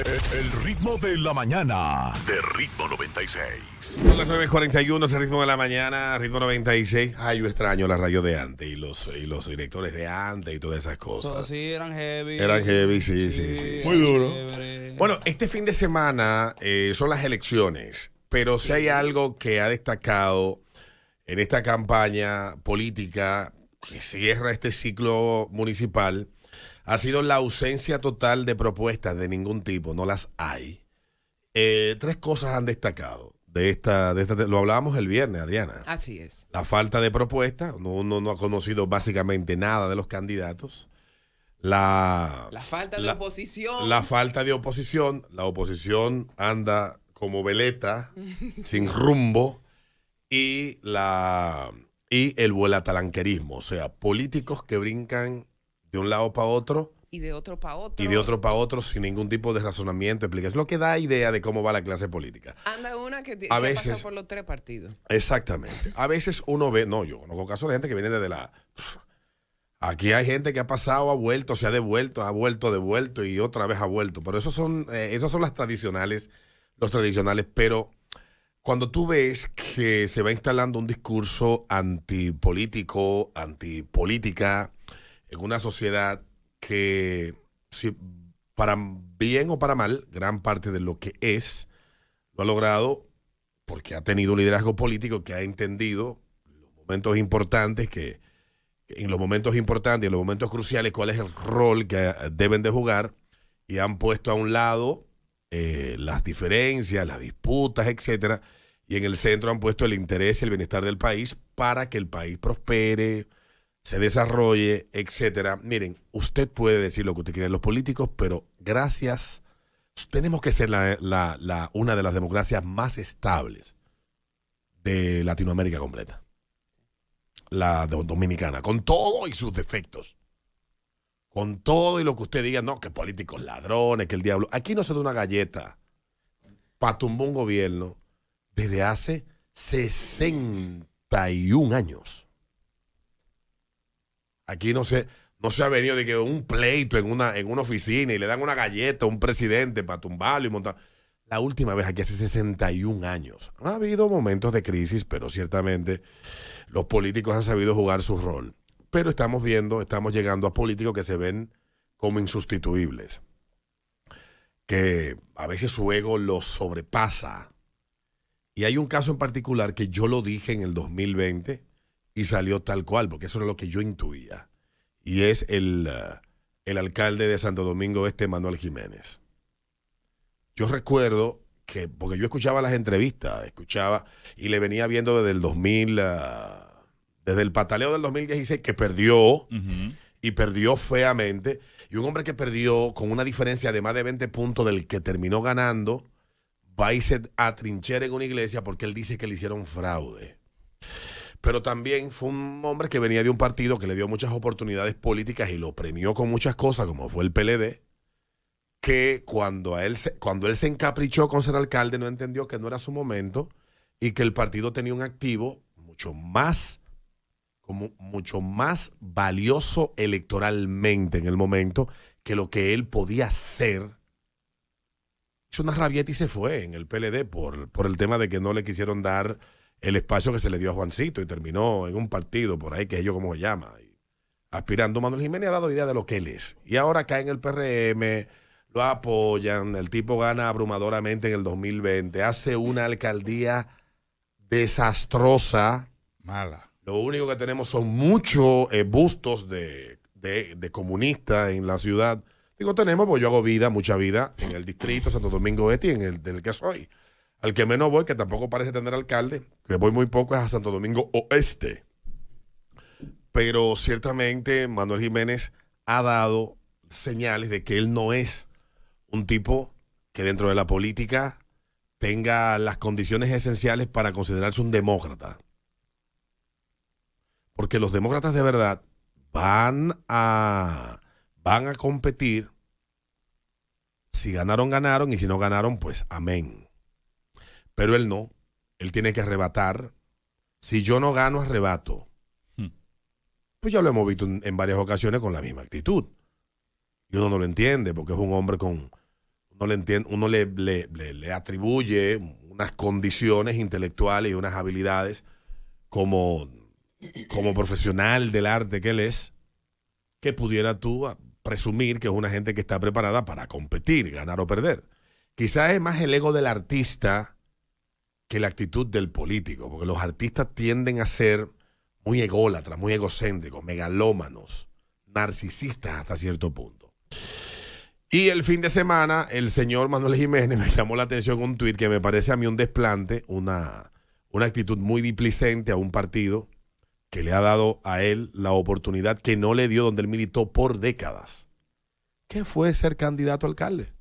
El ritmo de la mañana. De ritmo 96. Son las 9.41, es el ritmo de la mañana, ritmo 96. Ay, yo extraño la radio de antes y los, los directores de antes y todas esas cosas. sí, eran heavy. Eran heavy, sí, sí, sí. Muy duro. Bueno, este fin de semana eh, son las elecciones, pero si hay algo que ha destacado en esta campaña política que cierra este ciclo municipal ha sido la ausencia total de propuestas de ningún tipo, no las hay. Eh, tres cosas han destacado de esta, lo hablábamos el viernes, Adriana. Así es. La falta de propuestas, Uno no, ha conocido básicamente nada de los candidatos. La, falta de oposición. La falta de oposición. La oposición anda como veleta, sin rumbo. Y, la, y el vuelatalanquerismo, o sea, políticos que brincan de un lado para otro. Y de otro para otro. Y de otro para otro sin ningún tipo de razonamiento, explicación. Lo que da idea de cómo va la clase política. Anda una que a veces, por los tres partidos. Exactamente. A veces uno ve, no, yo conozco casos de gente que viene desde la... Aquí hay gente que ha pasado, ha vuelto, se ha devuelto, ha vuelto, devuelto y otra vez ha vuelto. Pero eso son, eh, son las tradicionales, los tradicionales. Pero cuando tú ves que se va instalando un discurso antipolítico, antipolítica, en una sociedad que, para bien o para mal, gran parte de lo que es, lo ha logrado porque ha tenido un liderazgo político que ha entendido los momentos importantes que en los momentos importantes, en los momentos cruciales, cuál es el rol que deben de jugar y han puesto a un lado eh, las diferencias, las disputas, etcétera, y en el centro han puesto el interés y el bienestar del país para que el país prospere, se desarrolle, etcétera. Miren, usted puede decir lo que usted quiere los políticos, pero gracias, tenemos que ser una de las democracias más estables de Latinoamérica completa. La dominicana, con todo y sus defectos. Con todo y lo que usted diga, no, que políticos ladrones, que el diablo. Aquí no se da una galleta para tumbar un gobierno desde hace 61 años. Aquí no se, no se ha venido de que un pleito en una, en una oficina y le dan una galleta a un presidente para tumbarlo y montar. La última vez aquí hace 61 años. Ha habido momentos de crisis, pero ciertamente los políticos han sabido jugar su rol. Pero estamos viendo, estamos llegando a políticos que se ven como insustituibles, que a veces su ego los sobrepasa. Y hay un caso en particular que yo lo dije en el 2020, y salió tal cual, porque eso era lo que yo intuía. Y es el, eh, el alcalde de Santo Domingo Este, Manuel Jiménez. Yo recuerdo que, porque yo escuchaba las entrevistas, escuchaba y le venía viendo desde el 2000, eh, desde el pataleo del 2016, que perdió y perdió feamente. Y un hombre que perdió con una diferencia de más de 20 puntos del que terminó ganando, va y a trincher en una iglesia porque él dice que le hicieron fraude pero también fue un hombre que venía de un partido que le dio muchas oportunidades políticas y lo premió con muchas cosas, como fue el PLD, que cuando, a él, se, cuando él se encaprichó con ser alcalde no entendió que no era su momento y que el partido tenía un activo mucho más, como mucho más valioso electoralmente en el momento que lo que él podía ser. Hizo una rabieta y se fue en el PLD por, por el tema de que no le quisieron dar el espacio que se le dio a Juancito y terminó en un partido por ahí, que es yo como se llama, aspirando. Manuel Jiménez ha dado idea de lo que él es. Y ahora cae en el PRM, lo apoyan, el tipo gana abrumadoramente en el 2020, hace una alcaldía desastrosa. Mala. Lo único que tenemos son muchos eh, bustos de, de, comunistas en la ciudad. Digo, tenemos, pues yo hago vida, mucha vida en el distrito Santo Domingo Este en el del que soy. Al que menos voy, que tampoco parece tener alcalde, que voy muy poco, es a Santo Domingo Oeste. Pero ciertamente Manuel Jiménez ha dado señales de que él no es un tipo que dentro de la política tenga las condiciones esenciales para considerarse un demócrata. Porque los demócratas de verdad van a, van a competir. Si ganaron, ganaron, y si no ganaron, pues amén. Pero él no. Él tiene que arrebatar. Si yo no gano, arrebato. Hmm. Pues ya lo hemos visto en, varias ocasiones con la misma actitud. Y uno no lo entiende porque es un hombre con. Uno le, uno le, atribuye unas condiciones intelectuales y unas habilidades como, como profesional del arte que él es, que pudiera tú presumir que es una gente que está preparada para competir, ganar o perder. Quizás es más el ego del artista que la actitud del político, porque los artistas tienden a ser muy ególatras, muy egocéntricos, megalómanos, narcisistas hasta cierto punto. Y el fin de semana, el señor Manuel Jiménez me llamó la atención un tuit que me parece a mí un desplante, una, una actitud muy diplicente a un partido que le ha dado a él la oportunidad que no le dio donde él militó por décadas, que fue ser candidato a alcalde.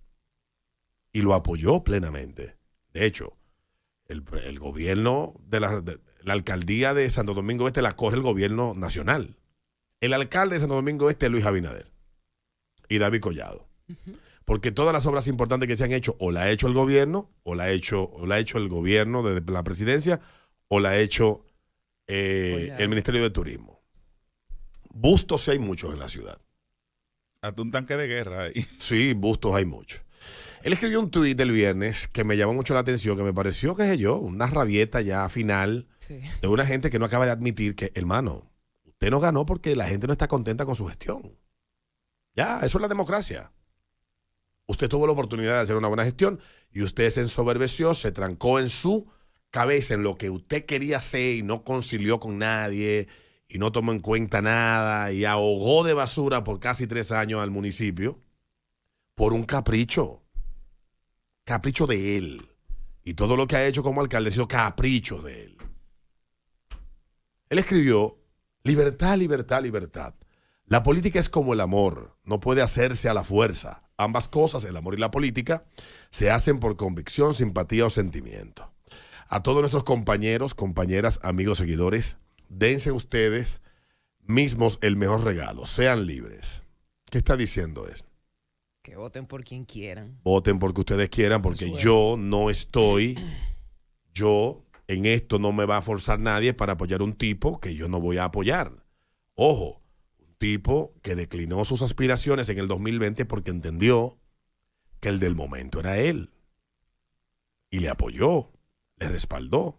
Y lo apoyó plenamente. De hecho, el, gobierno de la, alcaldía de Santo Domingo Este la corre el gobierno nacional. El alcalde de Santo Domingo Este es Luis Abinader y David Collado. Porque todas las obras importantes que se han hecho, o la ha hecho el gobierno, o la ha hecho, la ha hecho el gobierno desde la presidencia, o la ha hecho eh, el Ministerio de Turismo. Bustos hay muchos en la ciudad. Hasta un tanque de guerra ahí. Sí, bustos hay muchos. Él escribió un tuit el viernes que me llamó mucho la atención, que me pareció, qué sé yo, una rabieta ya final de una gente que no acaba de admitir que, hermano, usted no ganó porque la gente no está contenta con su gestión. Ya, eso es la democracia. Usted tuvo la oportunidad de hacer una buena gestión y usted se ensoberbeció, se trancó en su cabeza, en lo que usted quería hacer y no concilió con nadie y no tomó en cuenta nada y ahogó de basura por casi tres años al municipio por un capricho capricho de él. Y todo lo que ha hecho como alcalde ha sido capricho de él. Él escribió, libertad, libertad, libertad. La política es como el amor, no puede hacerse a la fuerza. Ambas cosas, el amor y la política, se hacen por convicción, simpatía o sentimiento. A todos nuestros compañeros, compañeras, amigos, seguidores, dense ustedes mismos el mejor regalo, sean libres. ¿Qué está diciendo esto? voten por quien quieran. Voten porque ustedes quieran, porque yo no estoy, yo en esto no me va a forzar nadie para apoyar un tipo que yo no voy a apoyar. Ojo, un tipo que declinó sus aspiraciones en el 2020 porque entendió que el del momento era él. Y le apoyó, le respaldó.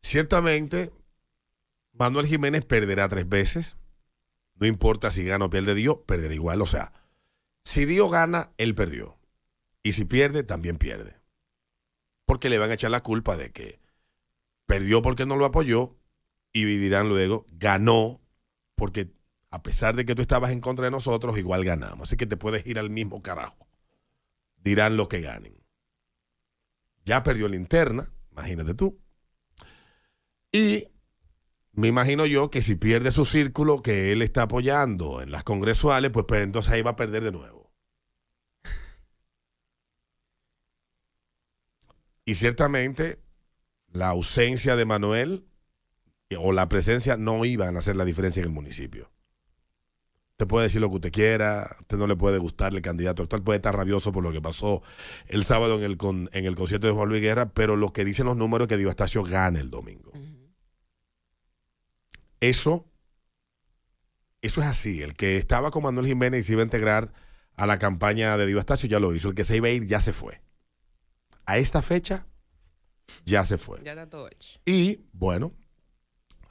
Ciertamente, Manuel Jiménez perderá tres veces. No importa si gana o pierde Dios, perderá igual. O sea, si Dios gana, él perdió. Y si pierde, también pierde. Porque le van a echar la culpa de que perdió porque no lo apoyó y dirán luego, ganó porque a pesar de que tú estabas en contra de nosotros, igual ganamos. Así que te puedes ir al mismo carajo. Dirán lo que ganen. Ya perdió la interna, imagínate tú. Y me imagino yo que si pierde su círculo que él está apoyando en las congresuales, pues, entonces ahí va a perder de nuevo. Y ciertamente la ausencia de Manuel eh, o la presencia no iban a hacer la diferencia en el municipio. Usted puede decir lo que usted quiera, usted no le puede gustar el candidato actual, puede estar rabioso por lo que pasó el sábado en el, en el concierto de Juan Luis Guerra, pero lo que dicen los números es que Estacio gana el domingo. Eso, eso es así. El que estaba con Manuel Jiménez y se iba a integrar a la campaña de Diva Estacio ya lo hizo. El que se iba a ir ya se fue. A esta fecha ya se fue. Ya está todo hecho. Y bueno,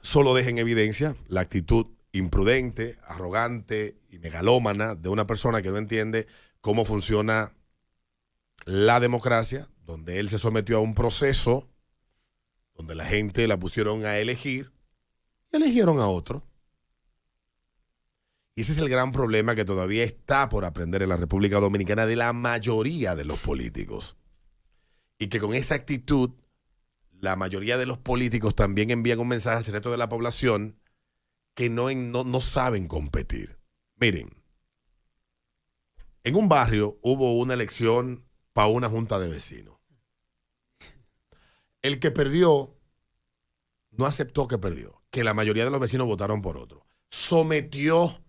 solo deja en evidencia la actitud imprudente, arrogante y megalómana de una persona que no entiende cómo funciona la democracia, donde él se sometió a un proceso donde la gente la pusieron a elegir eligieron a otro. Y ese es el gran problema que todavía está por aprender en la República Dominicana de la mayoría de los políticos. Y que con esa actitud, la mayoría de los políticos también envían un mensaje al resto de la población que no, no saben competir. Miren, en un barrio hubo una elección para una junta de vecinos. El que perdió no aceptó que perdió que la mayoría de los vecinos votaron por otro. Sometió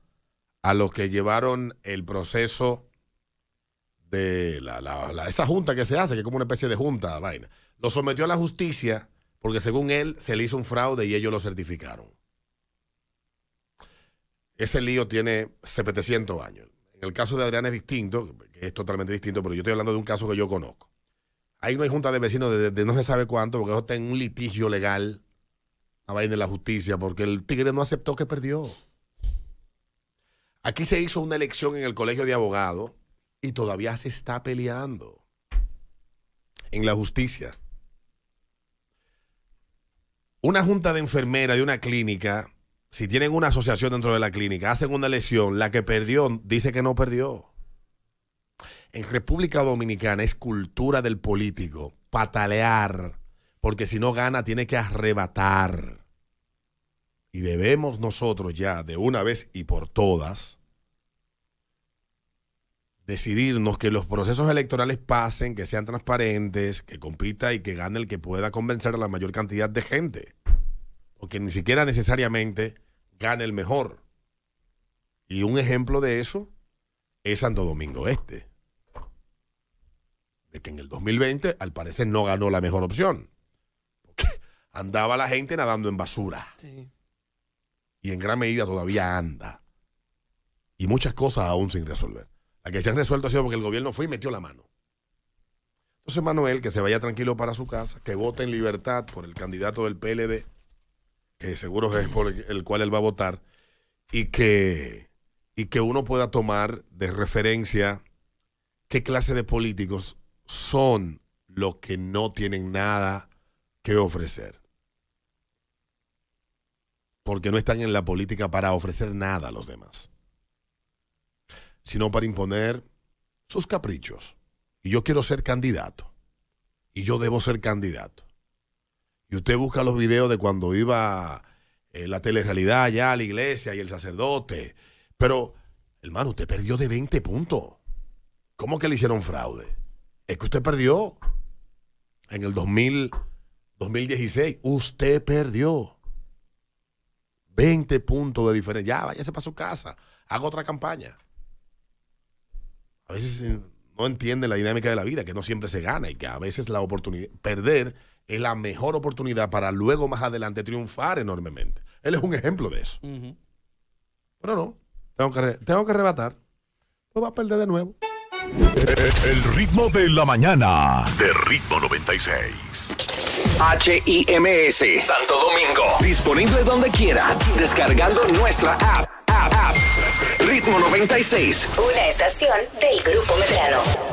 a los que llevaron el proceso de la, esa junta que se hace, que es como una especie de junta, vaina. Lo sometió a la justicia porque según él se le hizo un fraude y ellos lo certificaron. Ese lío tiene 700 años. En el caso de Adrián es distinto, es totalmente distinto, pero yo estoy hablando de un caso que yo conozco. Ahí no hay junta de vecinos de, no se sabe cuánto, porque eso está en un litigio legal a vaina de la justicia porque el tigre no aceptó que perdió. Aquí se hizo una elección en el colegio de abogados y todavía se está peleando en la justicia. Una junta de enfermera de una clínica, si tienen una asociación dentro de la clínica, hacen una elección, la que perdió dice que no perdió. En República Dominicana es cultura del político patalear, porque si no gana tiene que arrebatar. Y debemos nosotros ya, de una vez y por todas, decidirnos que los procesos electorales pasen, que sean transparentes, que compita y que gane el que pueda convencer a la mayor cantidad de gente. o que ni siquiera necesariamente gane el mejor. Y un ejemplo de eso es Santo Domingo Este. De que en el 2020 al parecer no ganó la mejor opción. Porque andaba la gente nadando en basura. Sí y en gran medida todavía anda. Y muchas cosas aún sin resolver. La que se han resuelto ha sido porque el gobierno fue y metió la mano. Entonces Manuel, que se vaya tranquilo para su casa, que vote en libertad por el candidato del PLD, que seguro es por el cual él va a votar, y que, y que uno pueda tomar de referencia qué clase de políticos son los que no tienen nada que ofrecer porque no están en la política para ofrecer nada a los demás, sino para imponer sus caprichos. Y yo quiero ser candidato, y yo debo ser candidato. Y usted busca los videos de cuando iba eh, la telerrealidad allá a la iglesia y el sacerdote, pero hermano, usted perdió de 20 puntos. ¿Cómo que le hicieron fraude? Es que usted perdió en el 2000, 2016. Usted perdió. 20 puntos de diferencia. Ya, váyase para su casa, haga otra campaña. A veces eh, no entiende la dinámica de la vida, que no siempre se gana y que a veces la oportunidad, perder es la mejor oportunidad para luego más adelante triunfar enormemente. Él es un ejemplo de eso. Pero no, tengo que, tengo que arrebatar, pues va a perder de nuevo. El ritmo de la mañana. De ritmo 96. HIMS Santo Domingo. Disponible donde quiera. Descargando nuestra app. App. app. Ritmo 96. Una estación del Grupo Medrano.